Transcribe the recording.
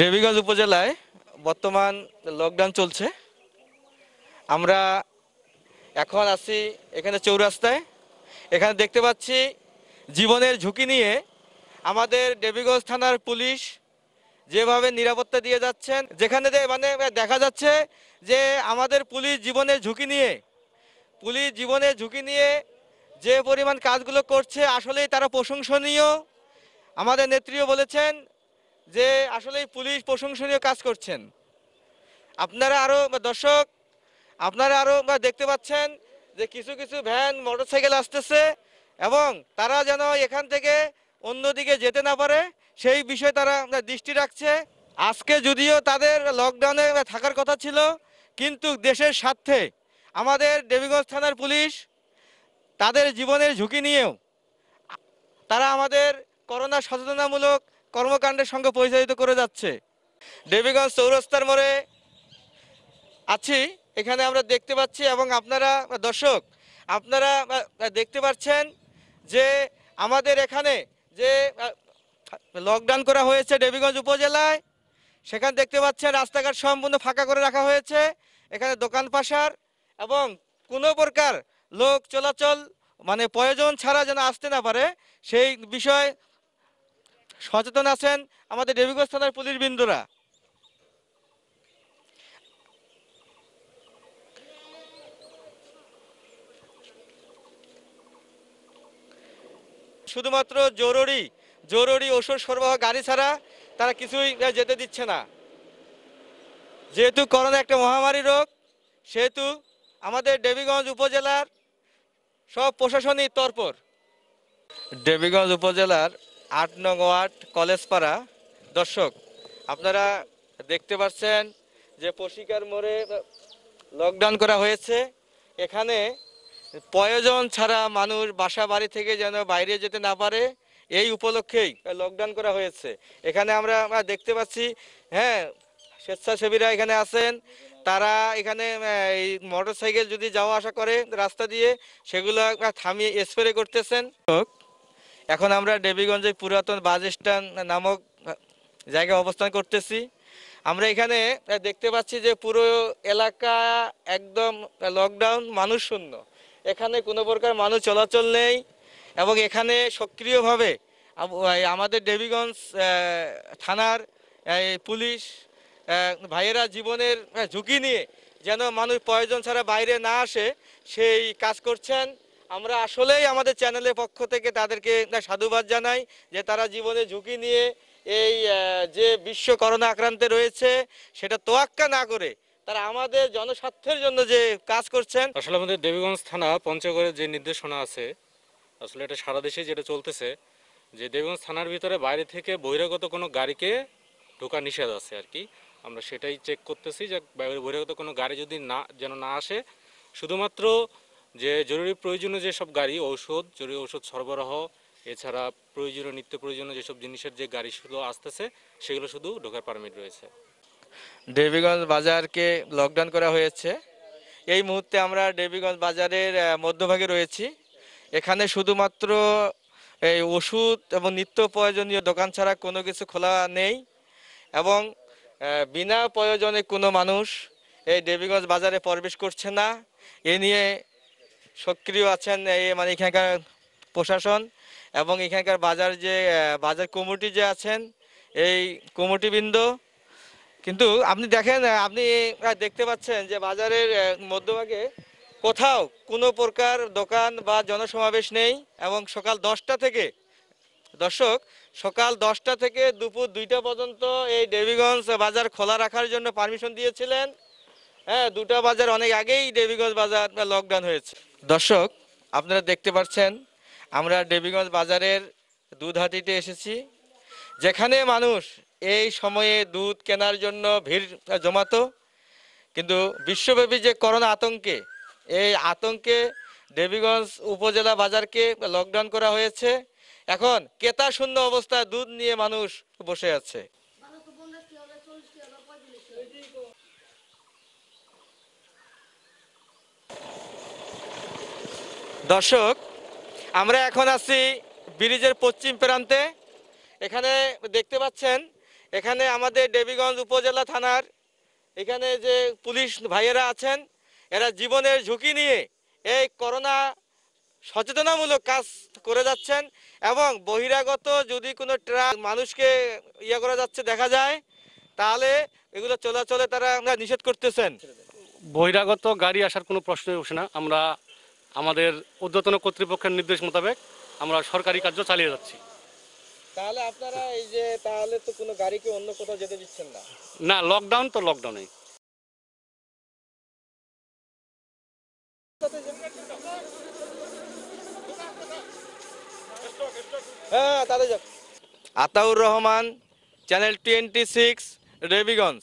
দেবীগঞ্জ উপজেলায় বর্তমান লকডাউন চলছে আমরা এখন আছি এখানে চৌরাস্তায় এখানে দেখতে পাচ্ছি জীবনের ঝুঁকি নিয়ে আমাদের দেবীগঞ্জ থানার পুলিশ যেভাবে নিরাপত্তা দিয়ে যাচ্ছেন যেখানে মানে দেখা যাচ্ছে যে আমাদের পুলিশ জীবনের ঝুঁকি নিয়ে পুলিশ জীবনের ঝুঁকি নিয়ে যে পরিমাণ কাজগুলো করছে আসলেই তারা প্রশংসনীয় আমাদের নেত্রীও বলেছেন যে আসলে পুলিশ প্রশংসনীয় কাজ করছেন আপনারা আরও দর্শক আপনারা আরও দেখতে পাচ্ছেন যে কিছু কিছু ভ্যান মোটরসাইকেল আসতেছে এবং তারা যেন এখান থেকে অন্যদিকে যেতে না পারে সেই বিষয়ে তারা দৃষ্টি রাখছে আজকে যদিও তাদের লকডাউনে থাকার কথা ছিল কিন্তু দেশের স্বার্থে আমাদের দেবীগঞ্জ থানার পুলিশ তাদের জীবনের ঝুঁকি নিয়েও তারা আমাদের করোনা সচেতনামূলক কর্মকাণ্ডের সঙ্গে পরিচালিত করে যাচ্ছে দেবীগঞ্জ চৌরাস্তার মোড়ে আছি এখানে আমরা দেখতে পাচ্ছি এবং আপনারা দর্শক আপনারা দেখতে পাচ্ছেন যে আমাদের এখানে যে লকডাউন করা হয়েছে দেবীগঞ্জ উপজেলায় সেখানে দেখতে পাচ্ছেন রাস্তাঘাট সম্পূর্ণ ফাঁকা করে রাখা হয়েছে এখানে দোকান পাশার এবং কোনো প্রকার লোক চলাচল মানে প্রয়োজন ছাড়া যেন আসতে না পারে সেই বিষয় সচেতন আছেন আমাদের দেবীগঞ্জ থানার পুলিশ বিন্দুরা শুধুমাত্র জরুরি জরুরি ওষুধ সরবরাহ গাড়ি ছাড়া তারা কিছুই যেতে দিচ্ছে না যেহেতু করোনা একটা মহামারী রোগ সেহেতু আমাদের দেবীগঞ্জ উপজেলার সব প্রশাসনিক তরপর দেবীগঞ্জ উপজেলার আট নং ওয়ার্ড কলেজপাড়া দর্শক আপনারা দেখতে পাচ্ছেন যে পশিকার মোড়ে লকডাউন করা হয়েছে এখানে প্রয়োজন ছাড়া মানুষ বাসা বাড়ি থেকে যেন বাইরে যেতে না পারে এই উপলক্ষেই লকডাউন করা হয়েছে এখানে আমরা দেখতে পাচ্ছি হ্যাঁ স্বেচ্ছাসেবীরা এখানে আছেন তারা এখানে এই মোটরসাইকেল যদি যাওয়া আসা করে রাস্তা দিয়ে সেগুলো থামিয়ে স্প্রে করতেছেন এখন আমরা দেবীগঞ্জে পুরাতন বাস স্ট্যান্ড নামক জায়গায় অবস্থান করতেছি আমরা এখানে দেখতে পাচ্ছি যে পুরো এলাকা একদম লকডাউন মানুষ শূন্য এখানে কোনো প্রকার মানুষ চলাচল নেই এবং এখানে সক্রিয়ভাবে আমাদের দেবীগঞ্জ থানার পুলিশ ভাইয়েরা জীবনের ঝুঁকি নিয়ে যেন মানুষ প্রয়োজন ছাড়া বাইরে না আসে সেই কাজ করছেন আমরা আসলেই আমাদের চ্যানেলের পক্ষ থেকে তাদেরকে সাধুবাদ জানাই যে তারা জীবনে ঝুঁকি নিয়ে এই যে বিশ্ব করোনা আক্রান্তে রয়েছে সেটা তোয়াক্কা না করে তারা আমাদের জনস্বার্থের জন্য যে কাজ করছেন আসলে আমাদের দেবীগঞ্জ থানা পঞ্চগড়ের যে নির্দেশনা আছে আসলে এটা সারা দেশে যেটা চলতেছে যে দেবীগঞ্জ থানার ভিতরে বাইরে থেকে বহিরাগত কোনো গাড়িকে ঢোকা নিষেধ আছে আর কি আমরা সেটাই চেক করতেছি যে বহিরাগত কোনো গাড়ি যদি না যেন না আসে শুধুমাত্র যে জরুরি প্রয়োজনীয় যেসব গাড়ি ঔষধ জরুরি ঔষধ সরবরাহ এছাড়া প্রয়োজনীয় নিত্য প্রয়োজনীয় যেসব জিনিসের যে গাড়িগুলো আসতেছে সেগুলো শুধু ঢোকার পারমিট রয়েছে দেবীগঞ্জ বাজারকে লকডাউন করা হয়েছে এই মুহূর্তে আমরা দেবীগঞ্জ বাজারের মধ্যভাগে রয়েছি এখানে শুধুমাত্র এই ওষুধ এবং নিত্য প্রয়োজনীয় দোকান ছাড়া কোনো কিছু খোলা নেই এবং বিনা প্রয়োজনে কোনো মানুষ এই দেবীগঞ্জ বাজারে প্রবেশ করছে না এ নিয়ে সক্রিয় আছেন এই মানে এখানকার প্রশাসন এবং এখানকার বাজার যে বাজার কমিটি যে আছেন এই কমিটিবৃন্দ কিন্তু আপনি দেখেন আপনি দেখতে পাচ্ছেন যে বাজারের মধ্যভাগে কোথাও কোনো প্রকার দোকান বা জনসমাবেশ নেই এবং সকাল দশটা থেকে দর্শক সকাল দশটা থেকে দুপুর দুইটা পর্যন্ত এই দেবীগঞ্জ বাজার খোলা রাখার জন্য পারমিশন দিয়েছিলেন হ্যাঁ দুটা বাজার অনেক আগেই দেবীগঞ্জ বাজার লকডাউন হয়েছে দর্শক আপনারা দেখতে পাচ্ছেন আমরা দেবীগঞ্জ বাজারের দুধহাটিতে এসেছি যেখানে মানুষ এই সময়ে দুধ কেনার জন্য ভিড় জমাতো কিন্তু বিশ্বব্যাপী যে করোনা আতঙ্কে এই আতঙ্কে দেবীগঞ্জ উপজেলা বাজারকে লকডাউন করা হয়েছে এখন কেতা শূন্য অবস্থায় দুধ নিয়ে মানুষ বসে আছে দর্শক আমরা এখন আছি ব্রিজের পশ্চিম প্রান্তে এখানে দেখতে পাচ্ছেন এখানে আমাদের দেবীগঞ্জ উপজেলা থানার এখানে যে পুলিশ ভাইয়েরা আছেন এরা জীবনের ঝুঁকি নিয়ে এই করোনা সচেতনামূলক কাজ করে যাচ্ছেন এবং বহিরাগত যদি কোনো ট্রাক মানুষকে ইয়ে করা যাচ্ছে দেখা যায় তাহলে এগুলো চলাচলে তারা আমরা নিষেধ করতেছেন বহিরাগত গাড়ি আসার কোনো প্রশ্নই উঠে না আমরা আমাদের উদ্যতন কর্তৃপক্ষের নির্দেশ মোতাবেক আমরা সরকারি কার্য চালিয়ে যাচ্ছি তাহলে আপনারা এই যে তাহলে তো কোনো গাড়িকে অন্য কোথাও যেতে দিচ্ছেন না না লকডাউন তো লকডাউনে হ্যাঁ Ataur Rahman channel twenty six রেবিগঞ্জ